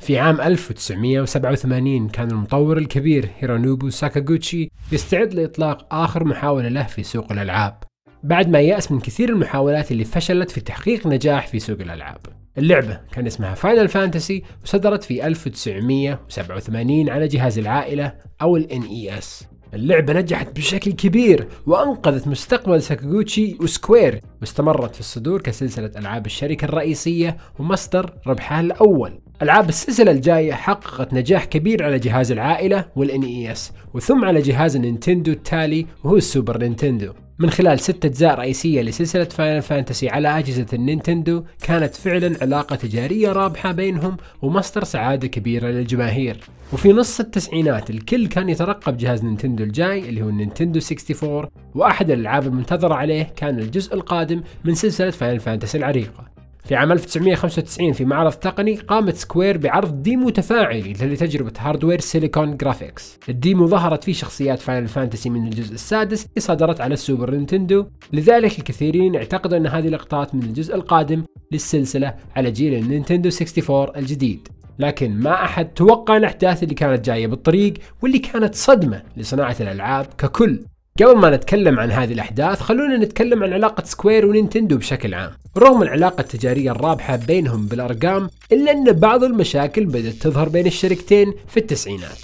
في عام 1987 كان المطور الكبير هيرونوبو ساكاغوتشي يستعد لإطلاق آخر محاولة له في سوق الألعاب بعد ما يأس من كثير المحاولات اللي فشلت في تحقيق نجاح في سوق الألعاب اللعبة كان اسمها فاينل فانتسي وصدرت في 1987 على جهاز العائلة أو الـ NES اللعبة نجحت بشكل كبير وأنقذت مستقبل ساكاغوتشي وسكوير واستمرت في الصدور كسلسلة ألعاب الشركة الرئيسية ومصدر ربحها الأول ألعاب السلسلة الجاية حققت نجاح كبير على جهاز العائلة والان اي اس وثم على جهاز النينتندو التالي وهو السوبر نينتندو من خلال ست أجزاء رئيسية لسلسلة فاينل فانتسي على أجهزة النينتندو كانت فعلا علاقة تجارية رابحة بينهم ومصدر سعادة كبيرة للجماهير وفي نص التسعينات الكل كان يترقب جهاز نينتندو الجاي اللي هو النينتندو 64 وأحد الألعاب المنتظرة عليه كان الجزء القادم من سلسلة فاينل فانتسي العريقة في عام 1995 في معرض تقني قامت سكوير بعرض ديمو تفاعلي لتجربة هاردوير سيليكون جرافيكس الديمو ظهرت فيه شخصيات فاينل فانتسي من الجزء السادس صدرت على السوبر نينتندو لذلك الكثيرين اعتقدوا أن هذه لقطات من الجزء القادم للسلسلة على جيل النينتندو 64 الجديد لكن ما أحد توقع الأحداث اللي كانت جاية بالطريق واللي كانت صدمة لصناعة الألعاب ككل قبل ما نتكلم عن هذه الأحداث خلونا نتكلم عن علاقة سكوير ونينتندو بشكل عام رغم العلاقة التجارية الرابحة بينهم بالأرقام إلا أن بعض المشاكل بدأت تظهر بين الشركتين في التسعينات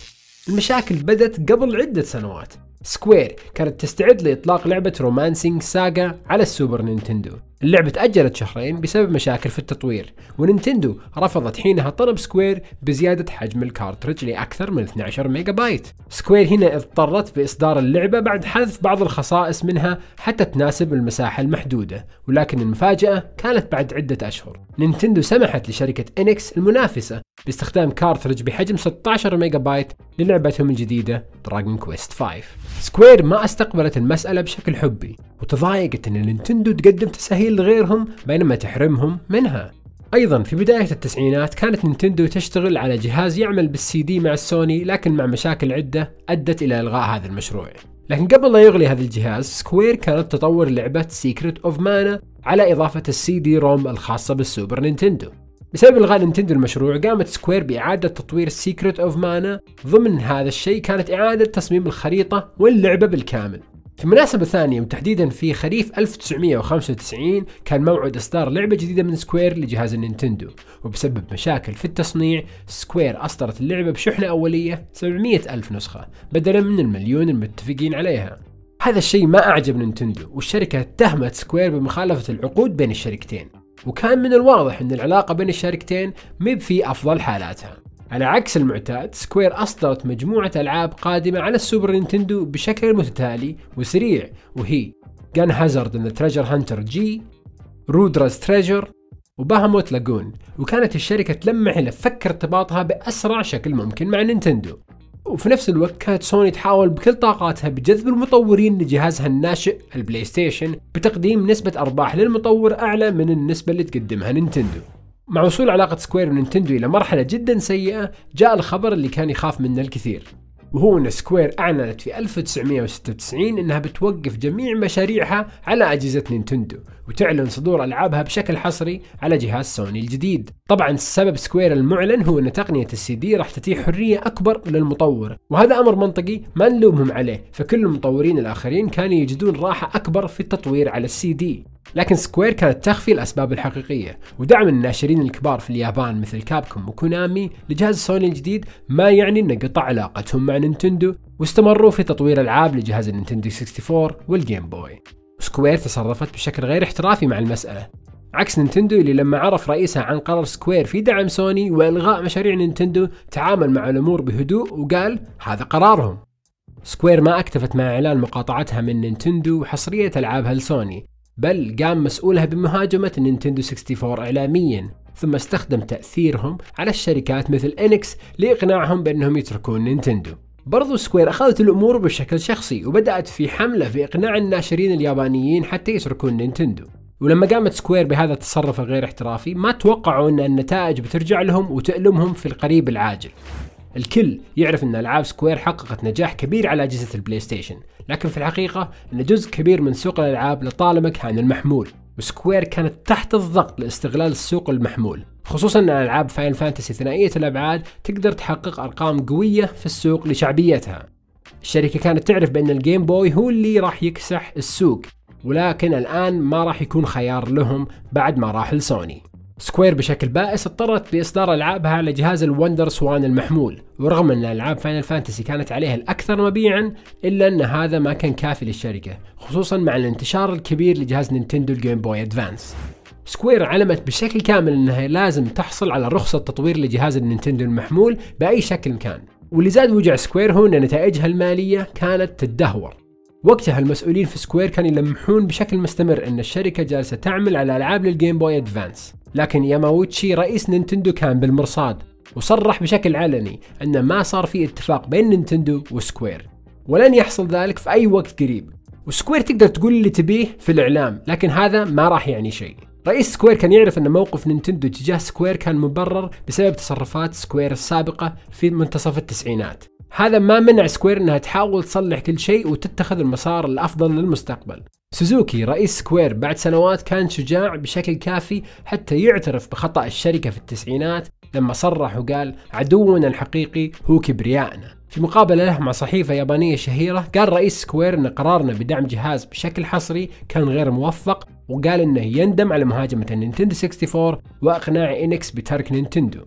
المشاكل بدأت قبل عدة سنوات سكوير كانت تستعد لإطلاق لعبة رومانسينج ساغا على السوبر نينتندو اللعبة تأجلت شهرين بسبب مشاكل في التطوير ونينتندو رفضت حينها طلب سكوير بزيادة حجم الكارترج لأكثر من 12 ميجا بايت سكوير هنا اضطرت بإصدار اللعبة بعد حذف بعض الخصائص منها حتى تناسب المساحة المحدودة ولكن المفاجأة كانت بعد عدة أشهر نينتندو سمحت لشركة إنكس المنافسة باستخدام كارترج بحجم 16 ميجا بايت للعبتهم الجديدة دراجون كويست 5 سكوير ما استقبلت المسألة بشكل حبي وتضايقت أن نينتندو تقدم تسهيل تسهيل لغيرهم بينما تحرمهم منها ايضا في بدايه التسعينات كانت نينتندو تشتغل على جهاز يعمل بالسي دي مع السوني لكن مع مشاكل عده ادت الى الغاء هذا المشروع لكن قبل لا يغلي هذا الجهاز سكوير كانت تطور لعبه سيكريت اوف مانا على اضافه السي دي روم الخاصه بالسوبر نينتندو بسبب الغاء نينتندو المشروع قامت سكوير بإعادة تطوير سيكريت اوف مانا ضمن هذا الشيء كانت إعادة تصميم الخريطة واللعبة بالكامل في مناسبة ثانية وتحديدا في خريف 1995 كان موعد إصدار لعبة جديدة من سكوير لجهاز النينتندو وبسبب مشاكل في التصنيع سكوير أصدرت اللعبة بشحنة أولية 700 ألف نسخة بدلا من المليون المتفقين عليها هذا الشيء ما أعجب نينتندو والشركة اتهمت سكوير بمخالفة العقود بين الشركتين وكان من الواضح أن العلاقة بين الشركتين مب في أفضل حالاتها على عكس المعتاد سكوير أصدرت مجموعة ألعاب قادمة على السوبر نينتندو بشكل متتالي وسريع وهي جان هازارد ان تريجر هانتر جي رودراز تريجر وباهموت لاجون وكانت الشركة تلمح لفك ارتباطها بأسرع شكل ممكن مع نينتندو وفي نفس الوقت كانت سوني تحاول بكل طاقاتها بجذب المطورين لجهازها الناشئ البلاي ستيشن بتقديم نسبة أرباح للمطور أعلى من النسبة اللي تقدمها نينتندو مع وصول علاقة سكوير ونينتندو إلى مرحلة جدا سيئة جاء الخبر اللي كان يخاف منه الكثير وهو أن سكوير أعلنت في 1996 أنها بتوقف جميع مشاريعها على أجهزة نينتندو وتعلن صدور ألعابها بشكل حصري على جهاز سوني الجديد طبعا السبب سكوير المعلن هو أن تقنية السي دي راح تتيح حرية أكبر للمطور وهذا أمر منطقي ما نلومهم عليه فكل المطورين الآخرين كانوا يجدون راحة أكبر في التطوير على السي دي لكن سكوير كانت تخفي الأسباب الحقيقية ودعم الناشرين الكبار في اليابان مثل كابكوم وكونامي لجهاز سوني الجديد ما يعني أن قطع علاقتهم مع نينتندو واستمروا في تطوير ألعاب لجهاز النينتندو 64 والجيم بوي سكوير تصرفت بشكل غير احترافي مع المسألة عكس نينتندو اللي لما عرف رئيسها عن قرار سكوير في دعم سوني وإلغاء مشاريع نينتندو تعامل مع الأمور بهدوء وقال هذا قرارهم سكوير ما اكتفت مع اعلان مقاطعتها من نينتندو وحصرية العابها لسوني بل قام مسؤولها بمهاجمة نينتندو 64 إعلاميا ثم استخدم تأثيرهم على الشركات مثل إنكس لإقناعهم بأنهم يتركون نينتندو برضو سكوير أخذت الأمور بشكل شخصي وبدأت في حملة في إقناع الناشرين اليابانيين حتى يتركون نينتندو ولما قامت سكوير بهذا التصرف الغير احترافي ما توقعوا أن النتائج بترجع لهم وتألمهم في القريب العاجل الكل يعرف أن ألعاب سكوير حققت نجاح كبير على أجهزة البلاي ستيشن لكن في الحقيقة أن جزء كبير من سوق الألعاب لطالما كان المحمول وسكوير كانت تحت الضغط لاستغلال السوق المحمول خصوصا ان العاب فاين فانتسي ثنائيه الابعاد تقدر تحقق ارقام قويه في السوق لشعبيتها. الشركه كانت تعرف بان الجيم بوي هو اللي راح يكسح السوق ولكن الان ما راح يكون خيار لهم بعد ما راح لسوني. سكوير بشكل بائس اضطرت لإصدار ألعابها على جهاز الوندر سوان المحمول ورغم أن ألعاب فاينل فانتسي كانت عليها الأكثر مبيعا إلا أن هذا ما كان كافي للشركة خصوصا مع الانتشار الكبير لجهاز نينتندو الجيم بوي أدفانس سكوير علمت بشكل كامل أنها لازم تحصل على رخصة تطوير لجهاز النينتندو المحمول بأي شكل كان واللي زاد وجع سكوير هو أن نتائجها المالية كانت تدهور وقتها المسؤولين في سكوير كانوا يلمحون بشكل مستمر أن الشركة جالسة تعمل على ألعاب للجيم بوي أدفانس لكن ياماوتشي رئيس نينتندو كان بالمرصاد وصرح بشكل علني أن ما صار في اتفاق بين نينتندو وسكوير ولن يحصل ذلك في أي وقت قريب وسكوير تقدر تقول اللي تبيه في الإعلام لكن هذا ما راح يعني شيء رئيس سكوير كان يعرف أن موقف نينتندو تجاه سكوير كان مبرر بسبب تصرفات سكوير السابقة في منتصف التسعينات هذا ما منع سكوير انها تحاول تصلح كل شيء وتتخذ المسار الافضل للمستقبل. سوزوكي رئيس سكوير بعد سنوات كان شجاع بشكل كافي حتى يعترف بخطأ الشركة في التسعينات لما صرح وقال عدونا الحقيقي هو كبريائنا. في مقابلة له مع صحيفة يابانية شهيرة قال رئيس سكوير ان قرارنا بدعم جهاز بشكل حصري كان غير موفق وقال انه يندم على مهاجمة النينتندو 64 واقناع انكس بترك نينتندو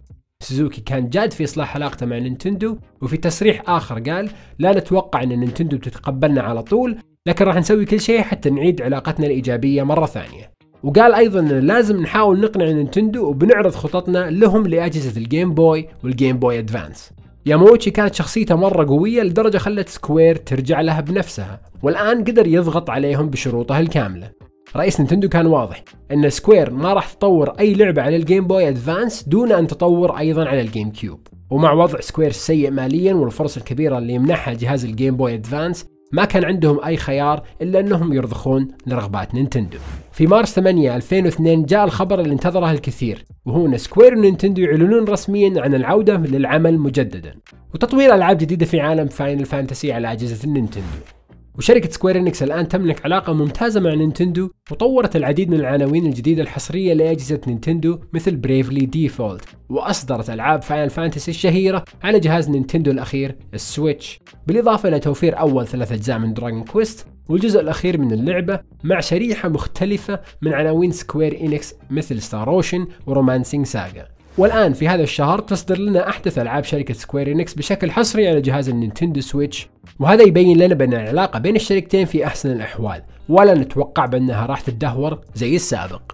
سوزوكي كان جاد في إصلاح علاقته مع نينتندو وفي تصريح آخر قال لا نتوقع أن نينتندو بتتقبلنا على طول لكن راح نسوي كل شيء حتى نعيد علاقتنا الإيجابية مرة ثانية وقال أيضا لازم نحاول نقنع نينتندو وبنعرض خططنا لهم لأجهزة الجيم بوي والجيم بوي أدفانس ياموتشي كانت شخصيته مرة قوية لدرجة خلت سكوير ترجع لها بنفسها والآن قدر يضغط عليهم بشروطه الكاملة رئيس نينتندو كان واضح ان سكوير ما راح تطور اي لعبه على الجيم بوي ادفانس دون ان تطور ايضا على الجيم كيوب ومع وضع سكوير السيء ماليا والفرص الكبيره اللي يمنحها جهاز الجيم بوي ادفانس ما كان عندهم اي خيار الا انهم يرضخون لرغبات نينتندو. في مارس 8 2002 جاء الخبر اللي انتظره الكثير وهو ان سكوير ونينتندو يعلنون رسميا عن العوده للعمل مجددا وتطوير العاب جديده في عالم فاينل فانتسي على اجهزه النينتندو. وشركة سكوير انكس الآن تملك علاقة ممتازة مع نينتندو وطورت العديد من العناوين الجديدة الحصرية لأجهزة نينتندو مثل بريفلي ديفولت وأصدرت ألعاب فاينل فانتسي الشهيرة على جهاز نينتندو الأخير السويتش بالإضافة إلى توفير أول ثلاث أجزاء من دراجون كويست والجزء الأخير من اللعبة مع شريحة مختلفة من عناوين سكوير إنكس مثل ستار أوشن ورومانسينج ساجا والآن في هذا الشهر تصدر لنا أحدث ألعاب شركة سكوير إنكس بشكل حصري على جهاز النينتندو سويتش وهذا يبين لنا بأن العلاقة بين الشركتين في أحسن الأحوال ولا نتوقع بأنها راح تدهور زي السابق